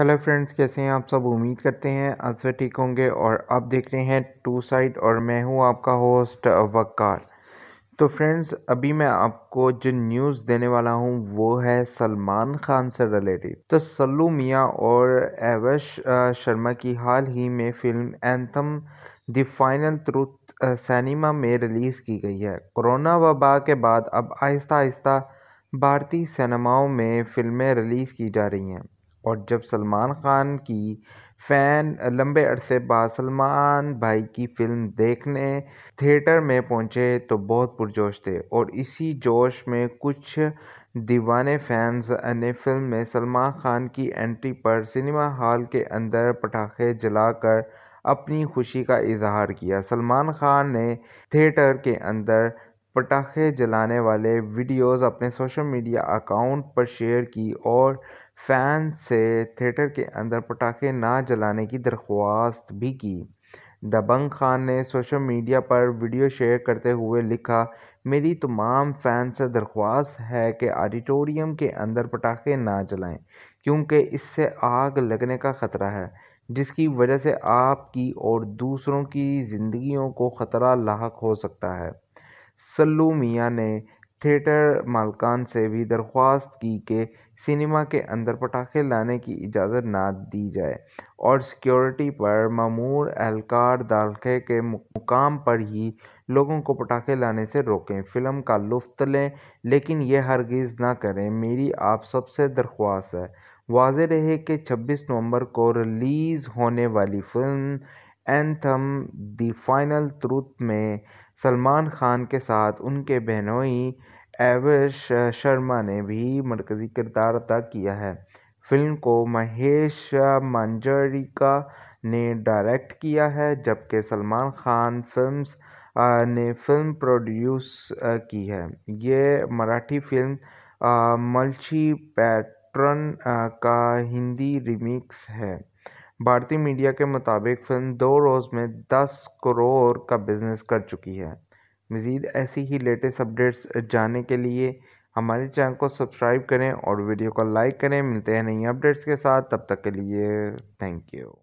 hello friends कैसे हैं आप सब उम्मीद करते हैं आपसे ठीक होंगे और आप देख रहे हैं टू साइड और मैं हूं आपका होस्ट वकार तो फ्रेंड्स अभी मैं आपको जो न्यूज़ देने वाला हूं वो है सलमान खान से रिलेटेड तो सल्लू मियाँ और एवश शर्मा की हाल ही में film Antim the final truth cinema में रिलीज़ की गई है कोरोना वबा के बाद अब आहिस्ता आहिस्ता भारतीय सिनेमाओं में फिल्में रिलीज़ की जा रही हैं और जब सलमान खान की फ़ैन लंबे अरसे बाद सलमान भाई की फ़िल्म देखने थिएटर में पहुंचे तो बहुत पुरजोश थे और इसी जोश में कुछ दीवाने फैंस ने फ़िल्म में सलमान खान की एंट्री पर सिनेमा हॉल के अंदर पटाखे जलाकर अपनी खुशी का इजहार किया सलमान खान ने थिएटर के अंदर पटाखे जलाने वाले वीडियोस अपने सोशल मीडिया अकाउंट पर शेयर की और फैंस से थिएटर के अंदर पटाखे ना जलाने की दरख्वास्त भी की दबंग खान ने सोशल मीडिया पर वीडियो शेयर करते हुए लिखा मेरी तमाम फैन से दरख्वास्त है कि ऑडिटोरियम के अंदर पटाखे ना जलाएं क्योंकि इससे आग लगने का ख़तरा है जिसकी वजह से आपकी और दूसरों की ज़िंदगियों को ख़तरा लाक हो सकता है सल्लू मियां ने थिएटर मालकान से भी दरख्वास्त की कि सिनेमा के अंदर पटाखे लाने की इजाज़त ना दी जाए और सिक्योरिटी पर मामूर एहलकार दालखे के मुकाम पर ही लोगों को पटाखे लाने से रोकें फिल्म का लुफ्त लें लेकिन यह हरगिज़ ना करें मेरी आप सबसे दरख्वास्त है वाज रहे कि 26 नवंबर को रिलीज़ होने वाली film Antim the final truth में सलमान खान के साथ उनके बहनोई एवश शर्मा ने भी मरकज़ी किरदार अदा किया है फिल्म को महेश मांजरिका ने डायरेक्ट किया है जबकि सलमान खान फिल्म्स ने फिल्म प्रोड्यूस की है ये मराठी फिल्म मल्छी पैटर्न का हिंदी रीमिक्स है भारतीय मीडिया के मुताबिक फिल्म दो रोज़ में दस करोड़ का बिजनेस कर चुकी है मज़ीद ऐसी ही लेटेस्ट अपडेट्स जानने के लिए हमारे चैनल को सब्सक्राइब करें और वीडियो को लाइक करें मिलते हैं नई अपडेट्स के साथ तब तक के लिए थैंक यू